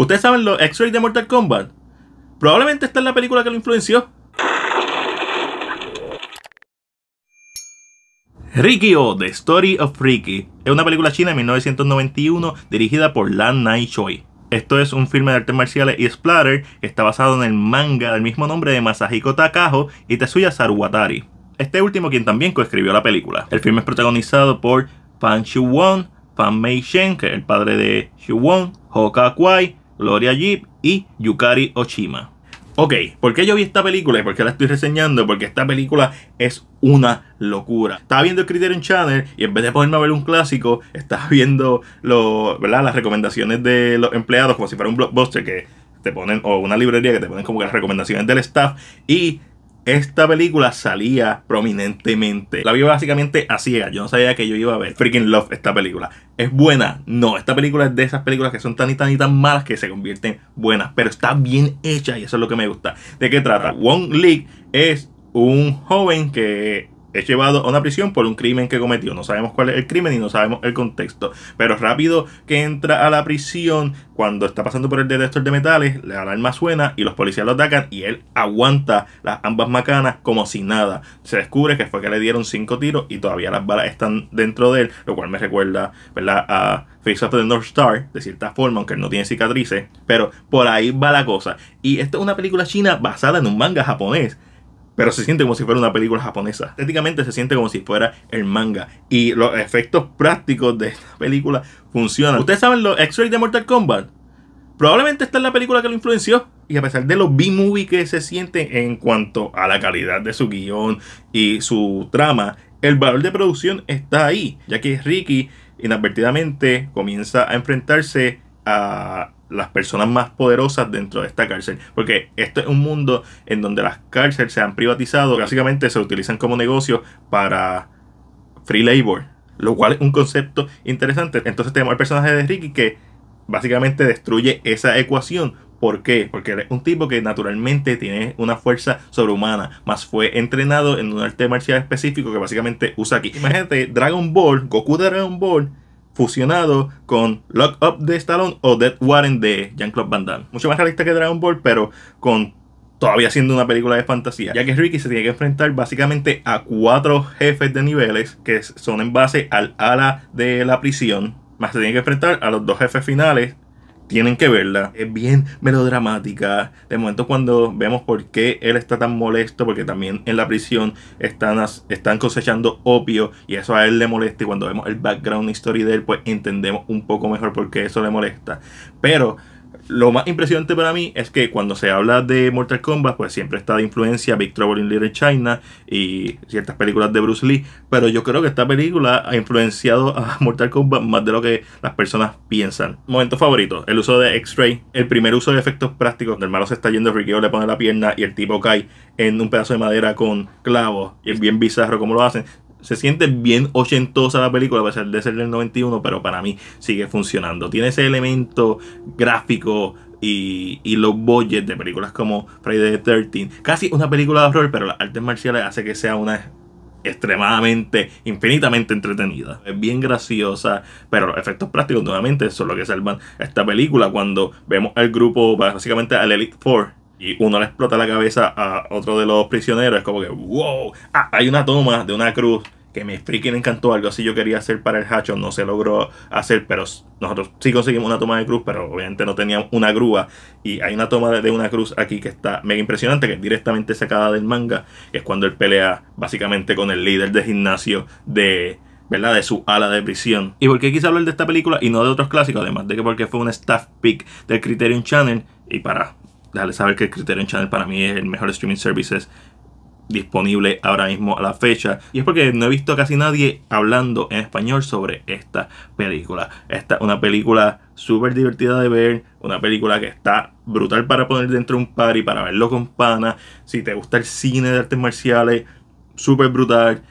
¿Ustedes saben los x ray de Mortal Kombat? Probablemente esta es la película que lo influenció. o The Story of Ricky, es una película china de 1991 dirigida por Lan Nai Choi. Esto es un filme de artes marciales y splatter está basado en el manga del mismo nombre de Masahiko Takaho y Tetsuya Saruwatari. Este último quien también coescribió la película. El filme es protagonizado por Fan Shu-won, Pan Mei-shen, que es el padre de Shu-won, Ho kwai Gloria Jeep y Yukari Oshima. Ok, ¿por qué yo vi esta película y por qué la estoy reseñando? Porque esta película es una locura. Estaba viendo el Criterion Channel y en vez de ponerme a ver un clásico, estaba viendo lo, las recomendaciones de los empleados como si fuera un blockbuster que te ponen, o una librería que te ponen como que las recomendaciones del staff. Y esta película salía prominentemente. La vi básicamente a ciegas Yo no sabía que yo iba a ver Freaking Love esta película. ¿Es buena? No, esta película es de esas películas que son tan y tan y tan malas que se convierten buenas. Pero está bien hecha y eso es lo que me gusta. ¿De qué trata? Wong Lee es un joven que es llevado a una prisión por un crimen que cometió. No sabemos cuál es el crimen y no sabemos el contexto. Pero rápido que entra a la prisión, cuando está pasando por el detector de metales, la alarma suena y los policías lo atacan y él aguanta las ambas macanas como si nada. Se descubre que fue que le dieron cinco tiros y todavía las balas están dentro de él, lo cual me recuerda a Face of the North Star, de cierta forma, aunque él no tiene cicatrices. Pero por ahí va la cosa. Y esta es una película china basada en un manga japonés pero se siente como si fuera una película japonesa. Estéticamente se siente como si fuera el manga. Y los efectos prácticos de esta película funcionan. ¿Ustedes saben los X-Ray de Mortal Kombat? Probablemente esta es la película que lo influenció. Y a pesar de los B-movie que se siente en cuanto a la calidad de su guión y su trama, el valor de producción está ahí, ya que Ricky inadvertidamente comienza a enfrentarse a las personas más poderosas dentro de esta cárcel. Porque esto es un mundo en donde las cárceles se han privatizado, básicamente se utilizan como negocio para free labor, lo cual es un concepto interesante. Entonces tenemos el personaje de Ricky que básicamente destruye esa ecuación. ¿Por qué? Porque es un tipo que naturalmente tiene una fuerza sobrehumana, más fue entrenado en un arte marcial específico que básicamente usa aquí. Imagínate Dragon Ball, Goku de Dragon Ball, fusionado con Lock Up de Stallone o Dead Warren de Jean-Claude Van Damme. Mucho más realista que Dragon Ball, pero con todavía siendo una película de fantasía, ya que Ricky se tiene que enfrentar básicamente a cuatro jefes de niveles que son en base al ala de la prisión, más se tiene que enfrentar a los dos jefes finales tienen que verla. Es bien melodramática. De momento cuando vemos por qué él está tan molesto, porque también en la prisión están, están cosechando opio y eso a él le molesta. Y cuando vemos el background history de él, pues entendemos un poco mejor por qué eso le molesta. Pero lo más impresionante para mí es que cuando se habla de Mortal Kombat, pues siempre está de influencia Big Trouble Little China y ciertas películas de Bruce Lee. Pero yo creo que esta película ha influenciado a Mortal Kombat más de lo que las personas piensan. Momento favorito, el uso de X-Ray. El primer uso de efectos prácticos. El malo se está yendo, Rikio le pone la pierna y el tipo cae en un pedazo de madera con clavos. Y es bien bizarro como lo hacen se siente bien ochentosa la película, a pesar de ser del 91, pero para mí sigue funcionando. Tiene ese elemento gráfico y, los budgets de películas como Friday the 13. Casi una película de horror, pero las artes marciales hace que sea una extremadamente, infinitamente entretenida. Es bien graciosa, pero los efectos prácticos nuevamente son lo que salvan esta película. Cuando vemos al grupo, básicamente al Elite Four, y uno le explota la cabeza a otro de los prisioneros, es como que, wow, ah, hay una toma de una cruz que me freaking encantó, algo así yo quería hacer para el Hacho, no se logró hacer, pero nosotros sí conseguimos una toma de cruz, pero obviamente no teníamos una grúa, y hay una toma de una cruz aquí que está mega impresionante, que es directamente sacada del manga, es cuando él pelea básicamente con el líder de gimnasio de... ¿verdad? De su ala de prisión. ¿Y por qué quise hablar de esta película y no de otros clásicos? Además de que porque fue un staff pick del Criterion Channel y para dejarles saber que Criterion Channel para mí es el mejor streaming services disponible ahora mismo a la fecha. Y es porque no he visto casi nadie hablando en español sobre esta película. Esta es una película súper divertida de ver, una película que está brutal para poner dentro de un party, para verlo con pana. Si te gusta el cine de artes marciales, súper brutal.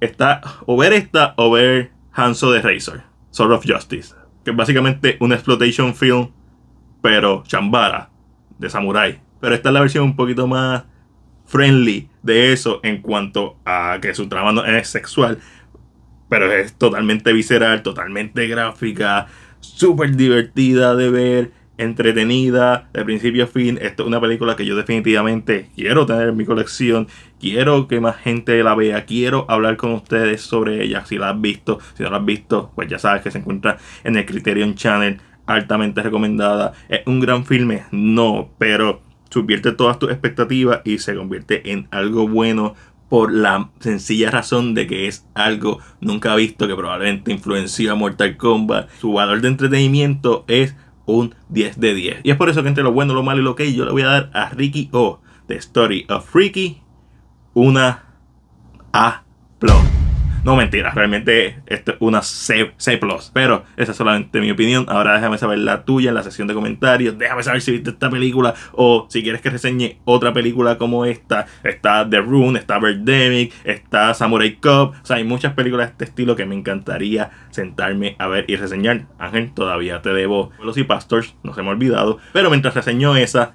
Está o ver esta o ver Hanzo de Razor, Sword of Justice. Que es básicamente un exploitation film, pero chambara de Samurai. Pero esta es la versión un poquito más friendly de eso en cuanto a que su trama no es sexual. Pero es totalmente visceral, totalmente gráfica, súper divertida de ver, entretenida de principio a fin. Esto es una película que yo definitivamente quiero tener en mi colección. Quiero que más gente la vea. Quiero hablar con ustedes sobre ella. Si la has visto, si no la has visto, pues ya sabes que se encuentra en el Criterion Channel altamente recomendada. ¿Es un gran filme? No, pero subvierte todas tus expectativas y se convierte en algo bueno por la sencilla razón de que es algo nunca visto que probablemente influenció a Mortal Kombat. Su valor de entretenimiento es un 10 de 10. Y es por eso que entre lo bueno, lo malo y lo que yo le voy a dar a Ricky O, The Story of Ricky, una A. plot no, mentira, realmente esto es una C, Pero esa es solamente mi opinión. Ahora déjame saber la tuya en la sección de comentarios. Déjame saber si viste esta película o si quieres que reseñe otra película como esta. Está The Rune, está Birdemic, está Samurai Cup, O sea, hay muchas películas de este estilo que me encantaría sentarme a ver y reseñar. Ángel, todavía te debo los y Pastors, no se me ha olvidado. Pero mientras reseño esa